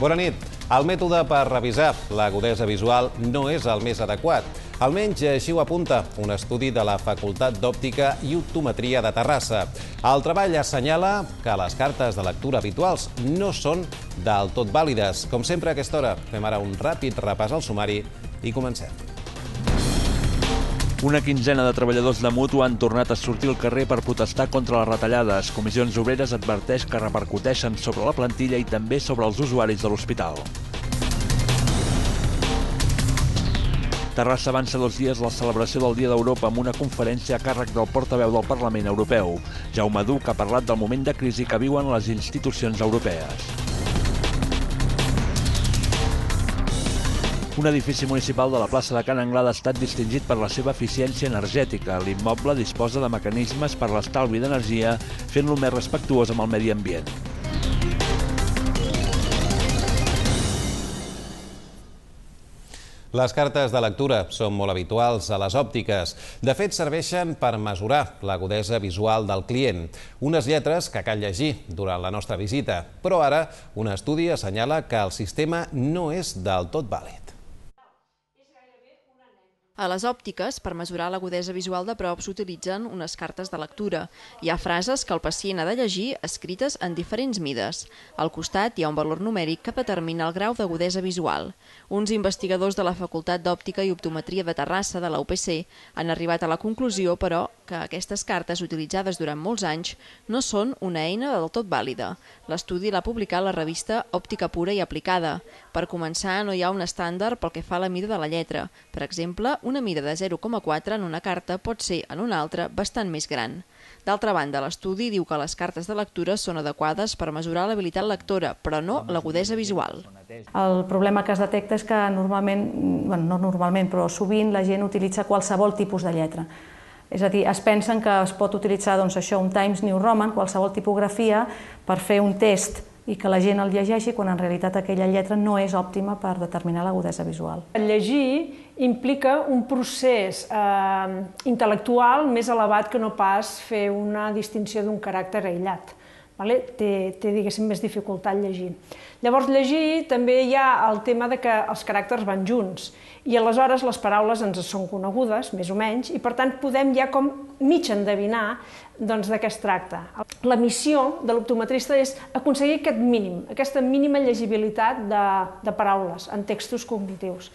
Bona nit. El mètode per revisar l'agudesa visual no és el més adequat. Almenys així ho apunta un estudi de la Facultat d'Òptica i Optometria de Terrassa. El treball assenyala que les cartes de lectura habituals no són del tot vàlides. Com sempre a aquesta hora, fem ara un ràpid repàs al sumari i comencem. Una quinzena de treballadors de Mutu han tornat a sortir al carrer per protestar contra les retallades. Comissions Obreres adverteix que repercuteixen sobre la plantilla i també sobre els usuaris de l'hospital. Terrassa avança dos dies la celebració del Dia d'Europa amb una conferència a càrrec del portaveu del Parlament Europeu. Jaume Duc ha parlat del moment de crisi que viuen les institucions europees. Un edifici municipal de la plaça de Can Anglada ha estat distingit per la seva eficiència energètica. L'immoble disposa de mecanismes per l'estalvi d'energia, fent-lo més respectuós amb el medi ambient. Les cartes de lectura són molt habituals a les òptiques. De fet, serveixen per mesurar l'agudesa visual del client. Unes lletres que cal llegir durant la nostra visita. Però ara, un estudi assenyala que el sistema no és del tot vàlid. A les òptiques, per mesurar l'agudesa visual de prop, s'utilitzen unes cartes de lectura. Hi ha frases que el pacient ha de llegir escrites en diferents mides. Al costat hi ha un valor numèric que determina el grau d'agudesa visual. Uns investigadors de la Facultat d'Òptica i Optometria de Terrassa de la UPC han arribat a la conclusió, però, que aquestes cartes utilitzades durant molts anys no són una eina del tot vàlida. L'estudi l'ha publicat la revista Òptica Pura i Aplicada. Per començar, no hi ha un estàndard pel que fa a la mida de la lletra. Per exemple, una mida de 0,4 en una carta pot ser, en una altra, bastant més gran. D'altra banda, l'estudi diu que les cartes de lectura són adequades per mesurar l'habilitat lectora, però no l'agudesa visual. El problema que es detecta és que normalment, bueno, no normalment, però sovint la gent utilitza qualsevol tipus de lletra. És a dir, es pensen que es pot utilitzar doncs, això, un Times New Roman, qualsevol tipografia, per fer un test i que la gent el llegeixi quan en realitat aquella lletra no és òptima per determinar l'agudesa visual. El llegir implica un procés eh, intel·lectual més elevat que no pas fer una distinció d'un caràcter aïllat vale? té, té diguéssim, més dificultat llegir. Llavors, llegir també hi ha el tema de que els caràcters van junts i aleshores les paraules ens són conegudes, més o menys, i per tant podem ja com mig endevinar doncs, de què es tracta. La missió de l'optometrista és aconseguir aquest mínim, aquesta mínima llegibilitat de, de paraules en textos cognitius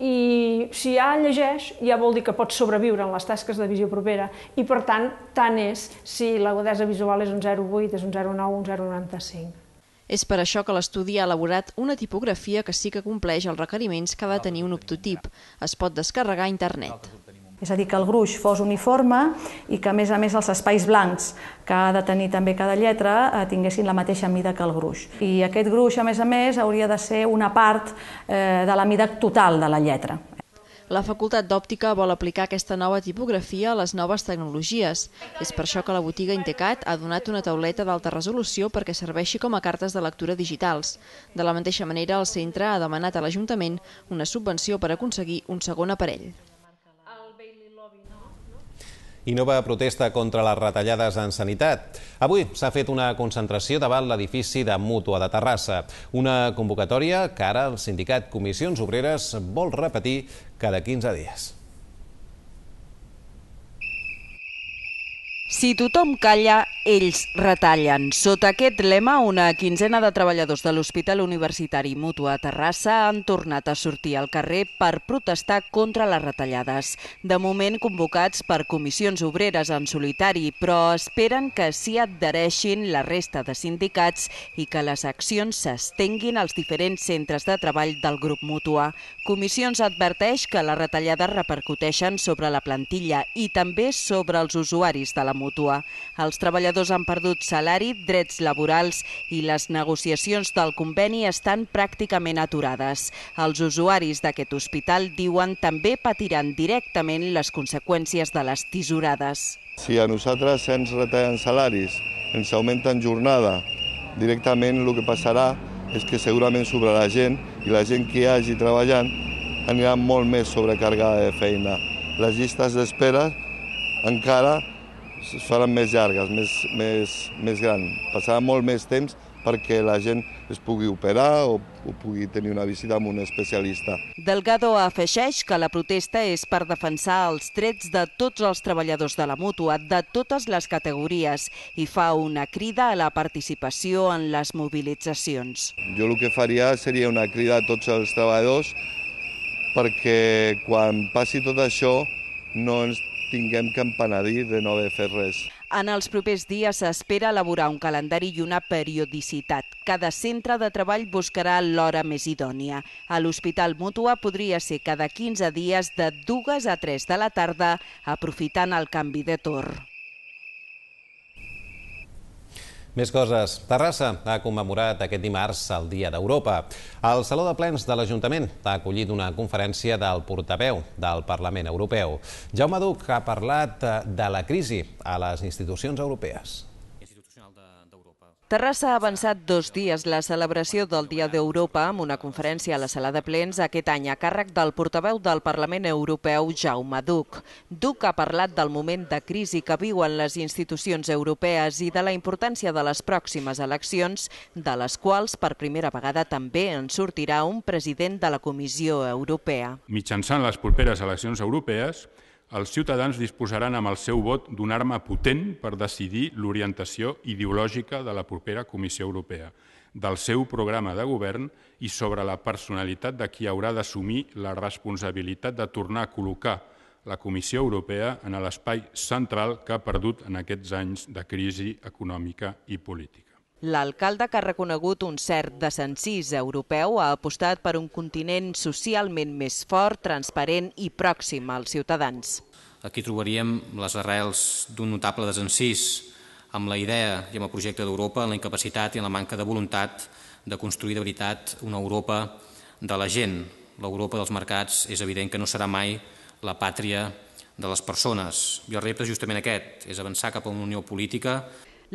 i si ja llegeix, ja vol dir que pot sobreviure en les tasques de visió propera i, per tant, tant és si l'agudesa visual és un 0,8, és un 0,9 o un 0,95. És per això que l'estudi ha elaborat una tipografia que sí que compleix els requeriments que ha de tenir un optotip. Es pot descarregar a internet. És a dir, que el gruix fos uniforme i que, a més a més, els espais blancs que ha de tenir també cada lletra eh, tinguessin la mateixa mida que el gruix. I aquest gruix, a més a més, hauria de ser una part eh, de la mida total de la lletra. La Facultat d'Òptica vol aplicar aquesta nova tipografia a les noves tecnologies. És per això que la botiga Intecat ha donat una tauleta d'alta resolució perquè serveixi com a cartes de lectura digitals. De la mateixa manera, el centre ha demanat a l'Ajuntament una subvenció per aconseguir un segon aparell i nova protesta contra les retallades en sanitat. Avui s'ha fet una concentració davant l'edifici de Mútua de Terrassa, una convocatòria que ara el sindicat Comissions Obreres vol repetir cada 15 dies. Si tothom calla, ells retallen. Sota aquest lema, una quinzena de treballadors de l'Hospital Universitari Mutua a Terrassa han tornat a sortir al carrer per protestar contra les retallades. De moment convocats per comissions obreres en solitari, però esperen que s'hi adhereixin la resta de sindicats i que les accions s'estenguin als diferents centres de treball del grup Mutua. Comissions adverteix que les retallades repercuteixen sobre la plantilla i també sobre els usuaris de la mútua. Els treballadors han perdut salari, drets laborals i les negociacions del conveni estan pràcticament aturades. Els usuaris d'aquest hospital diuen també patiran directament les conseqüències de les tisorades. Si a nosaltres ens retallen salaris, ens augmenten jornada, directament el que passarà és que segurament la gent i la gent que hi hagi treballant anirà molt més sobrecarregada de feina. Les llistes d'espera encara es faran més llargues, més, més, més gran. Passarà molt més temps perquè la gent es pugui operar o, o pugui tenir una visita amb un especialista. Delgado afegeix que la protesta és per defensar els drets de tots els treballadors de la mútua, de totes les categories, i fa una crida a la participació en les mobilitzacions. Jo el que faria seria una crida a tots els treballadors perquè quan passi tot això no ens tinguem que empenedir de no haver fet res. En els propers dies s'espera elaborar un calendari i una periodicitat. Cada centre de treball buscarà l'hora més idònia. A l'Hospital Mútua podria ser cada 15 dies de 2 a 3 de la tarda, aprofitant el canvi de torn. Més coses. Terrassa ha commemorat aquest dimarts el Dia d'Europa. El Saló de Plens de l'Ajuntament ha acollit una conferència del portaveu del Parlament Europeu. Jaume Duc ha parlat eh, de la crisi a les institucions europees. Terrassa ha avançat dos dies la celebració del Dia d'Europa amb una conferència a la sala de plens aquest any a càrrec del portaveu del Parlament Europeu, Jaume Duc. Duc ha parlat del moment de crisi que viuen les institucions europees i de la importància de les pròximes eleccions, de les quals per primera vegada també en sortirà un president de la Comissió Europea. Mitjançant les properes eleccions europees, els ciutadans disposaran amb el seu vot d'una arma potent per decidir l'orientació ideològica de la propera Comissió Europea, del seu programa de govern i sobre la personalitat de qui haurà d'assumir la responsabilitat de tornar a col·locar la Comissió Europea en l'espai central que ha perdut en aquests anys de crisi econòmica i política. L'alcalde, que ha reconegut un cert descensís europeu, ha apostat per un continent socialment més fort, transparent i pròxim als ciutadans. Aquí trobaríem les arrels d'un notable descensís amb la idea i amb el projecte d'Europa, en la incapacitat i en la manca de voluntat de construir de veritat una Europa de la gent. L'Europa dels mercats és evident que no serà mai la pàtria de les persones. I el repte és justament aquest, és avançar cap a una unió política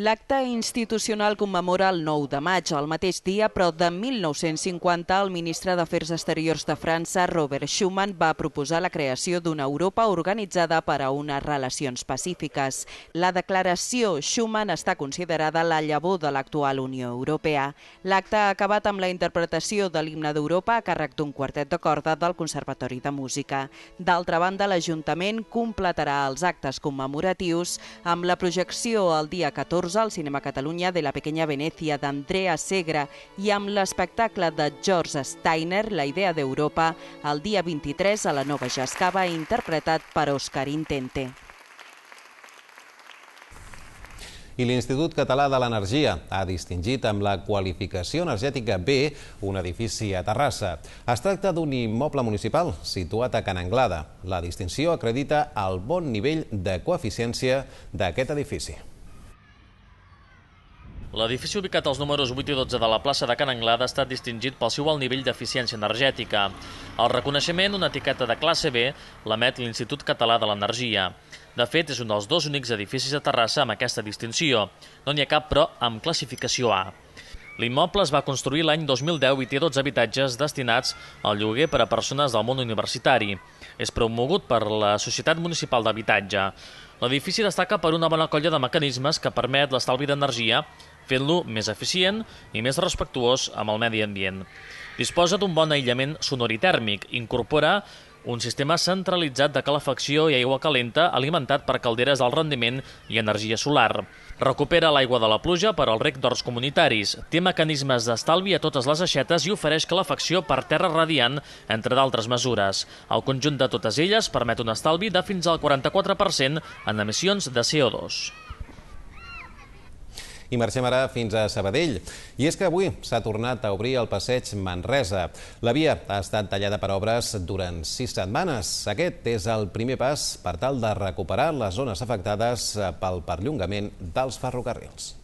L'acte institucional commemora el 9 de maig, el mateix dia, però de 1950 el ministre d'Afers Exteriors de França, Robert Schuman, va proposar la creació d'una Europa organitzada per a unes relacions pacífiques. La declaració Schuman està considerada la llavor de l'actual Unió Europea. L'acte ha acabat amb la interpretació de l'himne d'Europa a càrrec d'un quartet de corda del Conservatori de Música. D'altra banda, l'Ajuntament completarà els actes commemoratius amb la projecció el dia 14 14 al Cinema Catalunya de la Pequeña Venècia d'Andrea Segre i amb l'espectacle de George Steiner, La idea d'Europa, el dia 23 a la Nova Jascava, interpretat per Òscar Intente. i l'Institut Català de l'Energia ha distingit amb la qualificació energètica B un edifici a Terrassa. Es tracta d'un immoble municipal situat a Can Anglada. La distinció acredita el bon nivell de coeficiència d'aquest edifici. L'edifici ubicat als números 8 i 12 de la plaça de Can Anglada ha estat distingit pel seu alt nivell d'eficiència energètica. El reconeixement, una etiqueta de classe B, l'emet l'Institut Català de l'Energia. De fet, és un dels dos únics edificis de Terrassa amb aquesta distinció. No n'hi ha cap, però, amb classificació A. L'immoble es va construir l'any 2010 i té 12 habitatges destinats al lloguer per a persones del món universitari. És promogut per la Societat Municipal d'Habitatge. L'edifici destaca per una bona colla de mecanismes que permet l'estalvi d'energia fent-lo més eficient i més respectuós amb el medi ambient. Disposa d'un bon aïllament i tèrmic, incorpora un sistema centralitzat de calefacció i aigua calenta alimentat per calderes al rendiment i energia solar. Recupera l'aigua de la pluja per al rec d'horts comunitaris, té mecanismes d'estalvi a totes les aixetes i ofereix calefacció per terra radiant, entre d'altres mesures. El conjunt de totes elles permet un estalvi de fins al 44% en emissions de CO2. I marxem ara fins a Sabadell. I és que avui s'ha tornat a obrir el passeig Manresa. La via ha estat tallada per obres durant sis setmanes. Aquest és el primer pas per tal de recuperar les zones afectades pel perllongament dels ferrocarrils.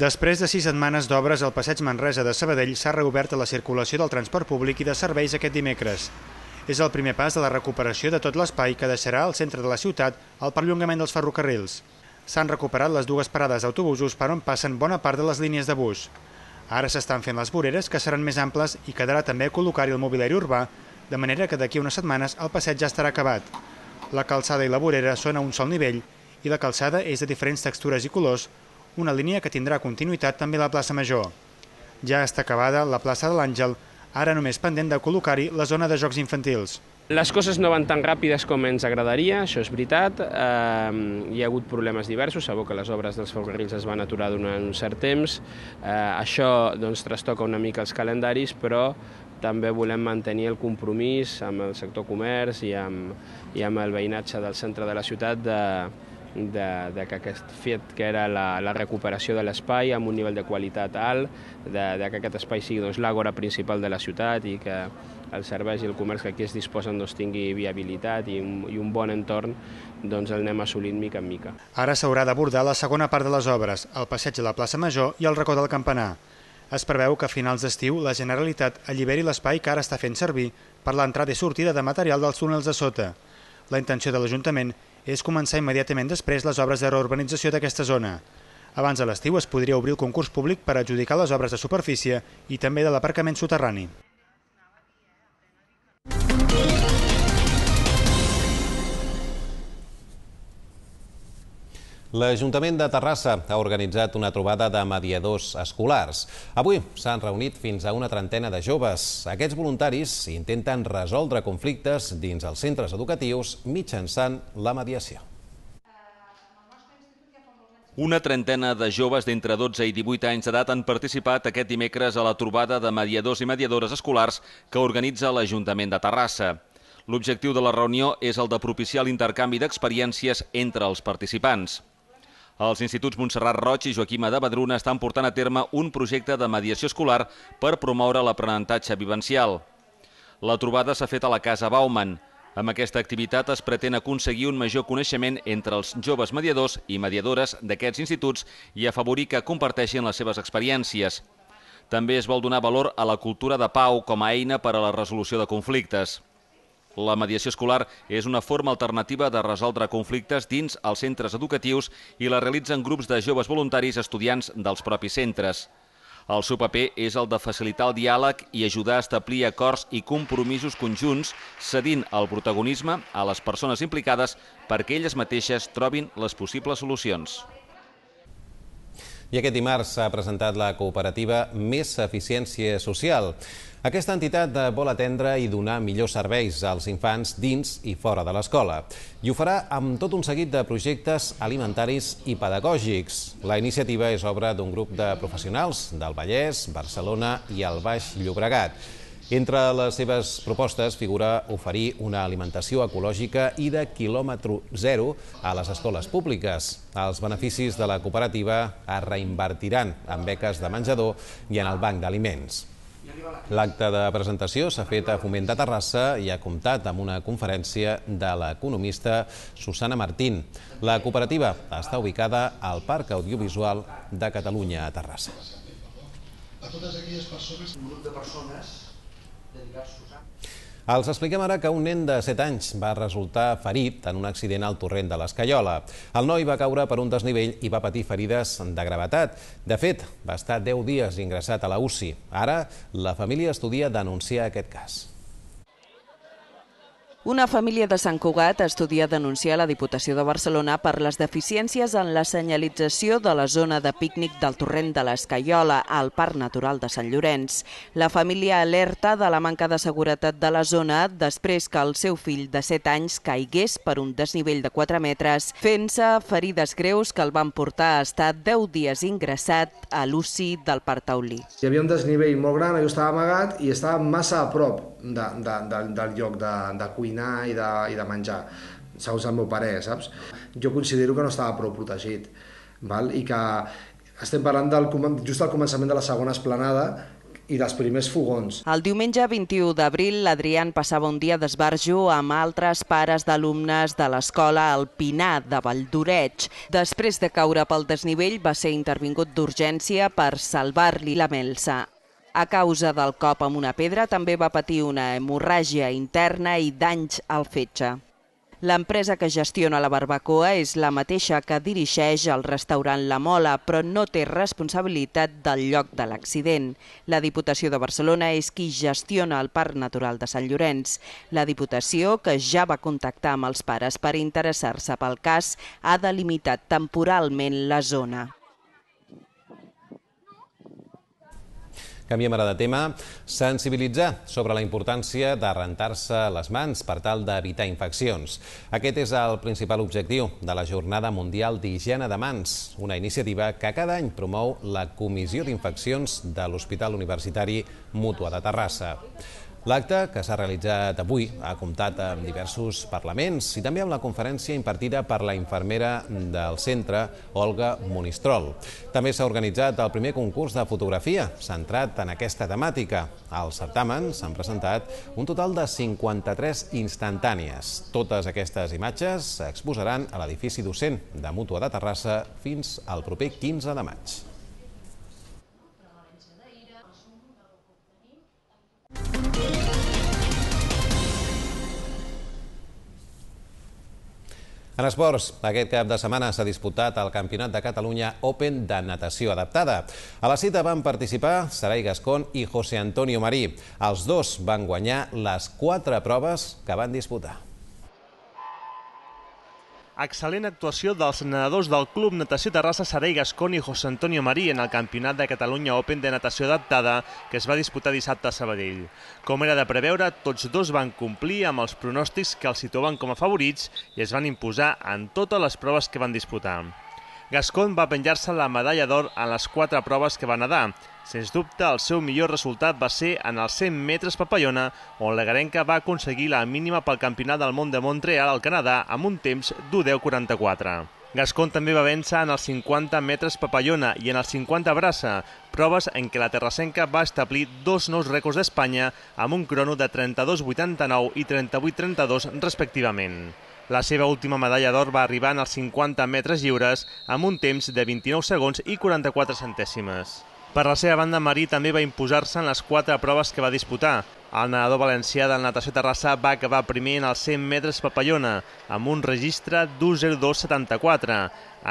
Després de sis setmanes d'obres, al passeig Manresa de Sabadell s'ha reobert a la circulació del transport públic i de serveis aquest dimecres és el primer pas de la recuperació de tot l'espai que deixarà al centre de la ciutat el perllongament dels ferrocarrils s'han recuperat les dues parades d'autobusos per on passen bona part de les línies de bus. Ara s'estan fent les voreres, que seran més amples, i quedarà també col·locar-hi el mobiliari urbà, de manera que d'aquí unes setmanes el passeig ja estarà acabat. La calçada i la vorera són a un sol nivell i la calçada és de diferents textures i colors, una línia que tindrà continuïtat també la plaça Major. Ja està acabada la plaça de l'Àngel, ara només pendent de col·locar-hi la zona de jocs infantils. Les coses no van tan ràpides com ens agradaria, això és veritat. Eh, hi ha hagut problemes diversos, sabeu que les obres dels ferrocarrils es van aturar durant un cert temps. Eh, això doncs, trastoca una mica els calendaris, però també volem mantenir el compromís amb el sector comerç i amb, i amb el veïnatge del centre de la ciutat de, de, de que aquest fet que era la, la recuperació de l'espai amb un nivell de qualitat alt, de, de que aquest espai sigui doncs, l'àgora principal de la ciutat i que els serveis i el comerç que aquí es disposen doncs, tingui viabilitat i un, i un bon entorn, doncs el anem assolint mica en mica. Ara s'haurà d'abordar la segona part de les obres, el passeig de la plaça Major i el racó del Campanar. Es preveu que a finals d'estiu la Generalitat alliberi l'espai que ara està fent servir per l'entrada i sortida de material dels túnels de sota. La intenció de l'Ajuntament és començar immediatament després les obres de reurbanització d'aquesta zona. Abans de l'estiu es podria obrir el concurs públic per adjudicar les obres de superfície i també de l'aparcament soterrani. L'Ajuntament de Terrassa ha organitzat una trobada de mediadors escolars. Avui s'han reunit fins a una trentena de joves. Aquests voluntaris intenten resoldre conflictes dins els centres educatius mitjançant la mediació. Una trentena de joves d'entre 12 i 18 anys d'edat han participat aquest dimecres a la trobada de mediadors i mediadores escolars que organitza l'Ajuntament de Terrassa. L'objectiu de la reunió és el de propiciar l'intercanvi d'experiències entre els participants. Els instituts Montserrat Roig i Joaquima de Badruna estan portant a terme un projecte de mediació escolar per promoure l'aprenentatge vivencial. La trobada s'ha fet a la Casa Bauman. Amb aquesta activitat es pretén aconseguir un major coneixement entre els joves mediadors i mediadores d'aquests instituts i afavorir que comparteixin les seves experiències. També es vol donar valor a la cultura de pau com a eina per a la resolució de conflictes. La mediació escolar és una forma alternativa de resoldre conflictes dins els centres educatius i la realitzen grups de joves voluntaris estudiants dels propis centres. El seu paper és el de facilitar el diàleg i ajudar a establir acords i compromisos conjunts, cedint el protagonisme a les persones implicades perquè elles mateixes trobin les possibles solucions i aquest dimarts s'ha presentat la cooperativa Més Eficiència Social. Aquesta entitat vol atendre i donar millors serveis als infants dins i fora de l'escola. I ho farà amb tot un seguit de projectes alimentaris i pedagògics. La iniciativa és obra d'un grup de professionals del Vallès, Barcelona i el Baix Llobregat. Entre les seves propostes figura oferir una alimentació ecològica i de quilòmetre zero a les escoles públiques. Els beneficis de la cooperativa es reinvertiran en beques de menjador i en el banc d'aliments. L'acte de presentació s'ha fet a Foment de Terrassa i ha comptat amb una conferència de l'economista Susana Martín. La cooperativa està ubicada al Parc Audiovisual de Catalunya a Terrassa. A totes aquelles persones, un grup de persones diversos anys. Els expliquem ara que un nen de 7 anys va resultar ferit en un accident al torrent de l'Escaiola. El noi va caure per un desnivell i va patir ferides de gravetat. De fet, va estar 10 dies ingressat a la UCI. Ara, la família estudia denunciar aquest cas. Una família de Sant Cugat estudia denunciar la Diputació de Barcelona per les deficiències en la senyalització de la zona de pícnic del torrent de l'Escaiola al Parc Natural de Sant Llorenç. La família alerta de la manca de seguretat de la zona després que el seu fill de 7 anys caigués per un desnivell de 4 metres, fent-se ferides greus que el van portar a estar 10 dies ingressat a l'UCI del Parc Taulí. Hi havia un desnivell molt gran, jo estava amagat i estava massa a prop de, de, de, del lloc de, de cuina dinar i de, i de menjar, segons el meu pare, saps? Jo considero que no estava prou protegit, val? i que estem parlant del, just al començament de la segona esplanada, i dels primers fogons. El diumenge 21 d'abril, l'Adrián passava un dia d'esbarjo amb altres pares d'alumnes de l'escola Alpinà Pinar de Valldoreig. Després de caure pel desnivell, va ser intervingut d'urgència per salvar-li la melsa. A causa del cop amb una pedra també va patir una hemorràgia interna i danys al fetge. L'empresa que gestiona la barbacoa és la mateixa que dirigeix el restaurant La Mola, però no té responsabilitat del lloc de l'accident. La Diputació de Barcelona és qui gestiona el Parc Natural de Sant Llorenç. La Diputació, que ja va contactar amb els pares per interessar-se pel cas, ha delimitat temporalment la zona. Canviem ara de tema. Sensibilitzar sobre la importància de rentar-se les mans per tal d'evitar infeccions. Aquest és el principal objectiu de la Jornada Mundial d'Higiene de Mans, una iniciativa que cada any promou la Comissió d'Infeccions de l'Hospital Universitari Mútua de Terrassa. L'acte, que s'ha realitzat avui, ha comptat amb diversos parlaments i també amb la conferència impartida per la infermera del centre, Olga Monistrol. També s'ha organitzat el primer concurs de fotografia, centrat en aquesta temàtica. Al certamen s'han presentat un total de 53 instantànies. Totes aquestes imatges s'exposaran a l'edifici docent de Mútua de Terrassa fins al proper 15 de maig. En esports, aquest cap de setmana s'ha disputat el Campionat de Catalunya Open de Natació Adaptada. A la cita van participar Sarai Gascon i José Antonio Marí. Els dos van guanyar les quatre proves que van disputar. Excel·lent actuació dels nedadors del Club Natació Terrassa Sarai Gascon i José Antonio Marí en el Campionat de Catalunya Open de Natació Adaptada que es va disputar dissabte a Sabadell. Com era de preveure, tots dos van complir amb els pronòstics que els situaven com a favorits i es van imposar en totes les proves que van disputar. Gascon va penjar-se la medalla d'or en les quatre proves que va nedar. Sens dubte, el seu millor resultat va ser en els 100 metres papallona, on la garenca va aconseguir la mínima pel Campionat del Món de Montreal al Canadà amb un temps d'1.10.44. Gascon també va vèncer en els 50 metres papallona i en els 50 braça, proves en què la Terrasenca va establir dos nous rècords d'Espanya amb un crono de 32.89 i 38.32 respectivament. La seva última medalla d'or va arribar en els 50 metres lliures amb un temps de 29 segons i 44 centèsimes. Per la seva banda, Marí també va imposar-se en les quatre proves que va disputar. El nedador valencià del natació terrassa va acabar primer en els 100 metres papallona, amb un registre d'1.02.74,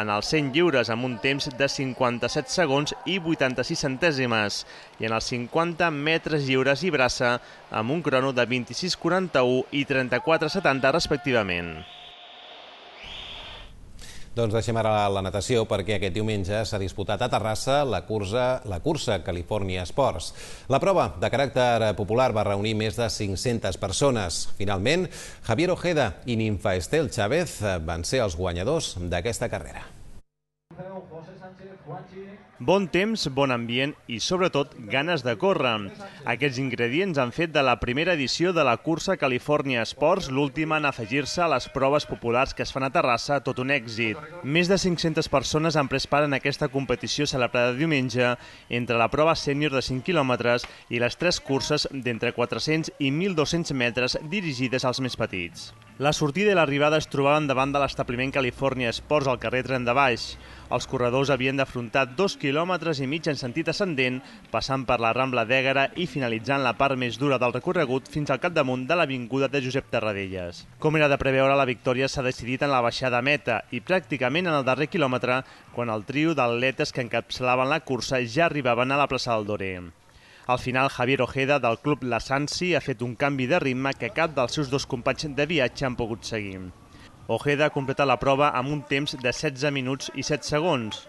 en els 100 lliures amb un temps de 57 segons i 86 centèsimes, i en els 50 metres lliures i braça amb un crono de 26.41 i 34.70 respectivament. Doncs deixem ara la natació perquè aquest diumenge s'ha disputat a Terrassa la cursa, la cursa California Sports. La prova de caràcter popular va reunir més de 500 persones. Finalment, Javier Ojeda i Ninfa Estel Chávez eh, van ser els guanyadors d'aquesta carrera. Bon temps, bon ambient i, sobretot, ganes de córrer. Aquests ingredients han fet de la primera edició de la cursa California Sports l'última en afegir-se a les proves populars que es fan a Terrassa tot un èxit. Més de 500 persones han pres part en aquesta competició celebrada diumenge entre la prova sènior de 5 quilòmetres i les tres curses d'entre 400 i 1.200 metres dirigides als més petits. La sortida i l'arribada es trobaven davant de l'establiment California Esports al carrer Tren de Baix. Els corredors havien d'afrontar dos quilòmetres i mig en sentit ascendent, passant per la Rambla d'Ègara i finalitzant la part més dura del recorregut fins al capdamunt de l'avinguda de Josep Tarradellas. Com era de preveure, la victòria s'ha decidit en la baixada meta i pràcticament en el darrer quilòmetre, quan el trio d'atletes que encapçalaven la cursa ja arribaven a la plaça del Doré. Al final, Javier Ojeda, del club La Sansi, ha fet un canvi de ritme que cap dels seus dos companys de viatge han pogut seguir. Ojeda ha completat la prova amb un temps de 16 minuts i 7 segons.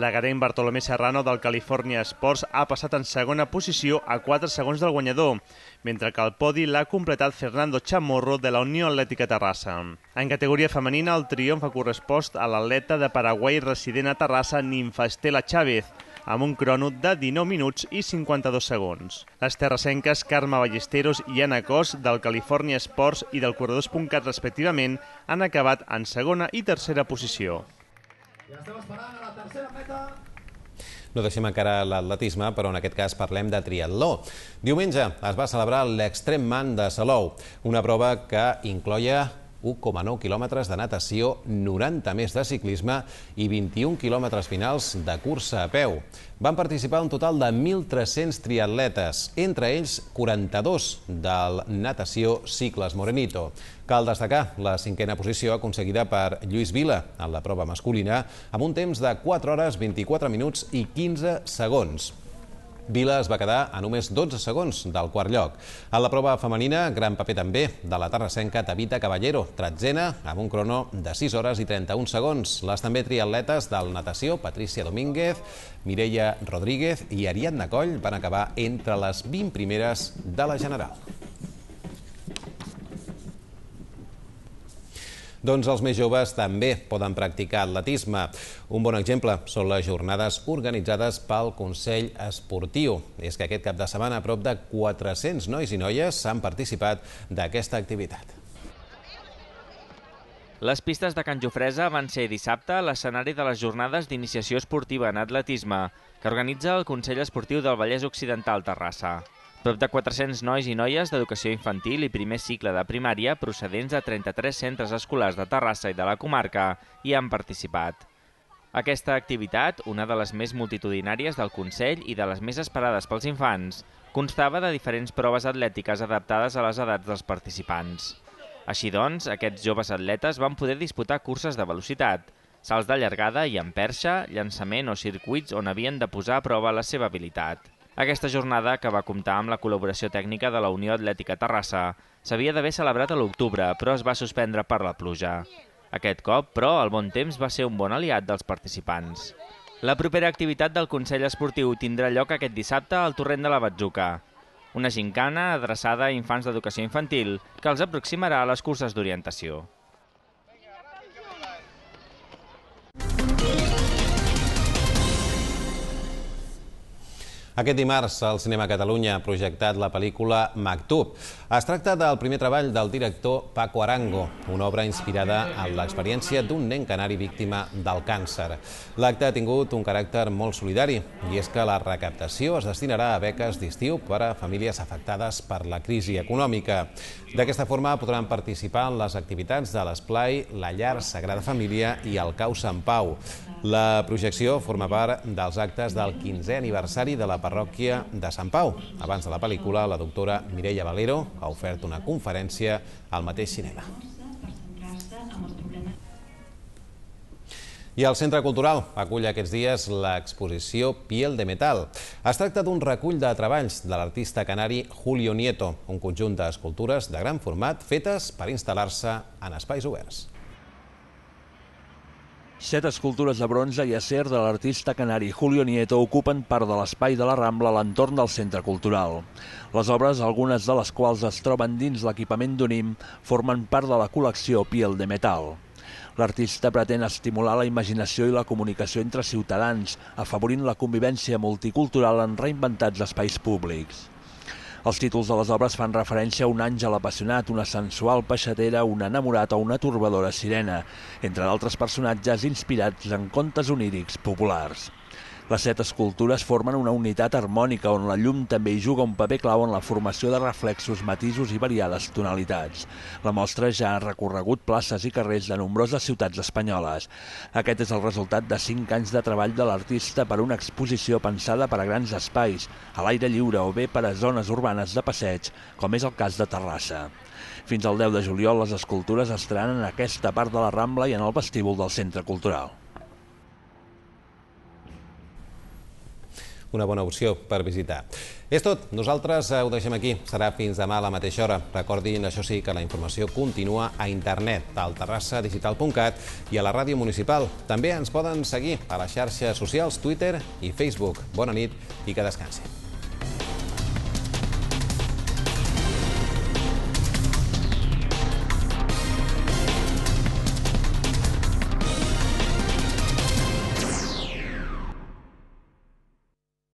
L'agarent Bartolomé Serrano del California Sports ha passat en segona posició a 4 segons del guanyador, mentre que el podi l'ha completat Fernando Chamorro de la Unió Atlètica Terrassa. En categoria femenina, el triomf ha correspost a l'atleta de Paraguai resident a Terrassa, Ninfa Estela Chávez, amb un crono de 19 minuts i 52 segons. Les terrassenques Carme Ballesteros i Anna Cos del California Sports i del Corredors.cat respectivament han acabat en segona i tercera posició. Ja estem esperant a la tercera meta no deixem encara l'atletisme, però en aquest cas parlem de triatló. Diumenge es va celebrar l'extrem man de Salou, una prova que incloia 1,9 quilòmetres de natació, 90 més de ciclisme i 21 quilòmetres finals de cursa a peu. Van participar un total de 1.300 triatletes, entre ells 42 del natació Cicles Morenito. Cal destacar la cinquena posició aconseguida per Lluís Vila en la prova masculina amb un temps de 4 hores, 24 minuts i 15 segons. Vila es va quedar a només 12 segons del quart lloc. A la prova femenina, gran paper també de la terrassenca Tabita Caballero, tretzena, amb un crono de 6 hores i 31 segons. Les també triatletes del natació, Patricia Domínguez, Mireia Rodríguez i Ariadna Coll van acabar entre les 20 primeres de la General. doncs els més joves també poden practicar atletisme. Un bon exemple són les jornades organitzades pel Consell Esportiu. És que aquest cap de setmana prop de 400 nois i noies s'han participat d'aquesta activitat. Les pistes de Can Jofresa van ser dissabte l'escenari de les jornades d'iniciació esportiva en atletisme que organitza el Consell Esportiu del Vallès Occidental Terrassa. Prop de 400 nois i noies d'educació infantil i primer cicle de primària procedents de 33 centres escolars de Terrassa i de la comarca hi han participat. Aquesta activitat, una de les més multitudinàries del Consell i de les més esperades pels infants, constava de diferents proves atlètiques adaptades a les edats dels participants. Així doncs, aquests joves atletes van poder disputar curses de velocitat, salts de llargada i en perxa, llançament o circuits on havien de posar a prova la seva habilitat. Aquesta jornada, que va comptar amb la col·laboració tècnica de la Unió Atlètica Terrassa, s'havia d'haver celebrat a l'octubre, però es va suspendre per la pluja. Aquest cop, però, el bon temps va ser un bon aliat dels participants. La propera activitat del Consell Esportiu tindrà lloc aquest dissabte al Torrent de la Batzuca, una gincana adreçada a infants d'educació infantil que els aproximarà a les curses d'orientació. Aquest dimarts, el Cinema Catalunya ha projectat la pel·lícula Mactub. Es tracta del primer treball del director Paco Arango, una obra inspirada en l'experiència d'un nen canari víctima del càncer. L'acte ha tingut un caràcter molt solidari, i és que la recaptació es destinarà a beques d'estiu per a famílies afectades per la crisi econòmica. D'aquesta forma podran participar en les activitats de l'Esplai, la Llar Sagrada Família i el Cau Sant Pau. La projecció forma part dels actes del 15è aniversari de la parròquia de Sant Pau. Abans de la pel·lícula, la doctora Mireia Valero ha ofert una conferència al mateix cinema. I el Centre Cultural acull aquests dies l'exposició Piel de Metal. Es tracta d'un recull de treballs de l'artista canari Julio Nieto, un conjunt d'escultures de gran format fetes per instal·lar-se en espais oberts. Set escultures de bronze i acer de l'artista canari Julio Nieto ocupen part de l'espai de la Rambla a l'entorn del centre cultural. Les obres, algunes de les quals es troben dins l'equipament d'Unim, formen part de la col·lecció Piel de Metal. L'artista pretén estimular la imaginació i la comunicació entre ciutadans, afavorint la convivència multicultural en reinventats espais públics. Els títols de les obres fan referència a un àngel apassionat, una sensual peixatera, un enamorat o una turbadora sirena, entre d'altres personatges inspirats en contes onírics populars. Les set escultures formen una unitat harmònica on la llum també hi juga un paper clau en la formació de reflexos, matisos i variades tonalitats. La mostra ja ha recorregut places i carrers de nombroses ciutats espanyoles. Aquest és el resultat de cinc anys de treball de l'artista per una exposició pensada per a grans espais, a l'aire lliure o bé per a zones urbanes de passeig, com és el cas de Terrassa. Fins al 10 de juliol les escultures estaran en aquesta part de la Rambla i en el vestíbul del Centre Cultural. una bona opció per visitar. És tot. Nosaltres eh, ho deixem aquí. Serà fins demà a la mateixa hora. Recordin, això sí, que la informació continua a internet, al terrassadigital.cat i a la ràdio municipal. També ens poden seguir a les xarxes socials, Twitter i Facebook. Bona nit i que descansin.